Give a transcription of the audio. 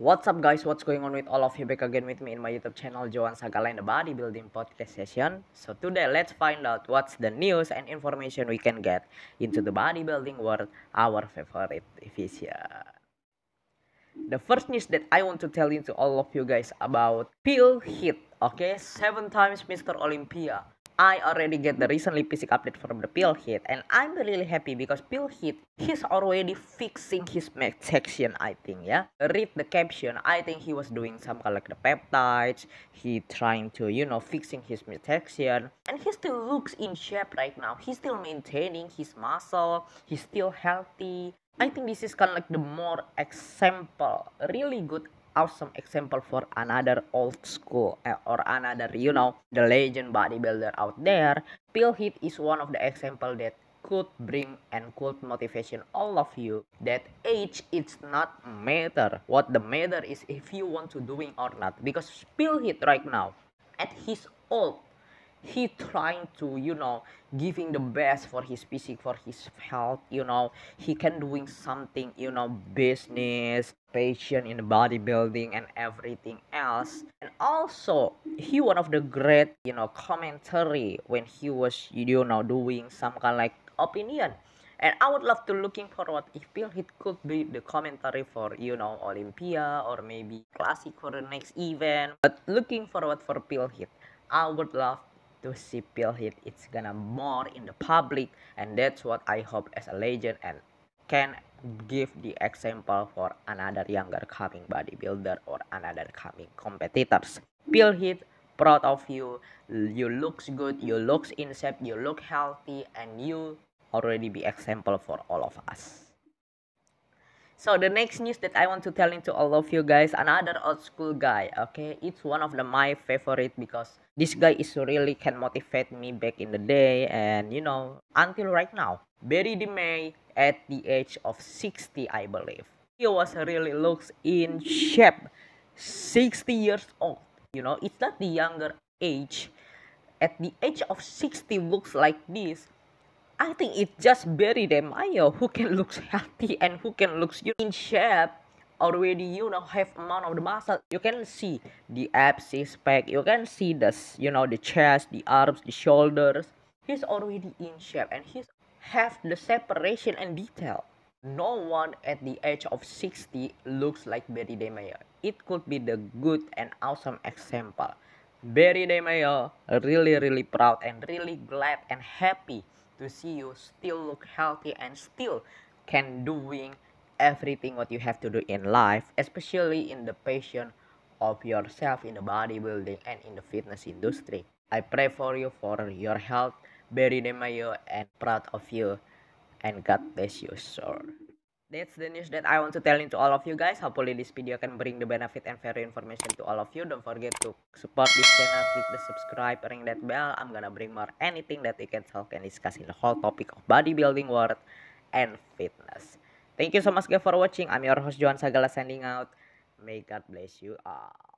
What's up guys, what's going on with all of you back again with me in my YouTube channel Johan Sagala in the Bodybuilding Podcast Session. So today let's find out what's the news and information we can get into the bodybuilding world, our favorite division. The first news that I want to tell you to all of you guys about Phil Heath, okay? Seven times Mr. Olympia, I already get the recently physical update from the Pill Hit and I'm really happy because Pill Hit he's already fixing his math section I think yeah. Read the caption I think he was doing some kind of like the peptides he trying to you know fixing his math section and he still looks in shape right now he's still maintaining his muscle he's still healthy I think this is kind of like the more example really good awesome example for another old school eh, or another you know the legend bodybuilder out there Phil Heath is one of the example that could bring and could motivation all of you that age it's not matter what the matter is if you want to doing or not because Phil Heath right now at his old he trying to you know giving the best for his physique for his health you know he can doing something you know business patient in the bodybuilding and everything else and also he one of the great you know commentary when he was you know doing some kind of like opinion and I would love to looking forward if Bill Hit could be the commentary for you know Olympia or maybe Classic for the next event. But looking forward for Bill Hit, I would love to see hit it's gonna more in the public and that's what I hope as a legend and can give the example for another younger coming bodybuilder or another coming competitors. hit proud of you you looks good you looks in shape you look healthy and you already be example for all of us So the next news that I want to tell into all of you guys, another old school guy, okay? It's one of the my favorite because this guy is really can motivate me back in the day and you know, until right now. Barry DeMay at the age of 60, I believe. He was really looks in shape. 60 years old. You know, it's not the younger age. At the age of 60 looks like this I think it's just Barry Demayo who can look healthy and who can look in shape already you know have amount of the muscle you can see the abs is pack you can see this you know the chest the arms the shoulders he's already in shape and he's have the separation and detail no one at the age of 60 looks like Barry DeMayo. It could be the good and awesome example. Barry DeMayo, really really proud and really glad and happy to see you still look healthy and still can doing everything what you have to do in life, especially in the passion of yourself in the bodybuilding and in the fitness industry. I pray for you for your health, very Demayo, and proud of you, and God bless you, sir. That's the news that I want to tell to all of you guys. Hopefully this video can bring the benefit and value information to all of you. Don't forget to support this channel, click the subscribe, ring that bell. I'm gonna bring more anything that we can talk and discuss in the whole topic of bodybuilding world and fitness. Thank you so much guys for watching. I'm your host Johan Sagala sending out. May God bless you all.